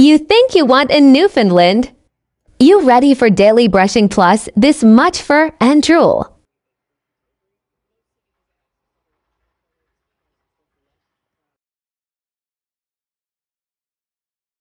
You think you want a Newfoundland? You ready for Daily Brushing Plus this much fur and drool?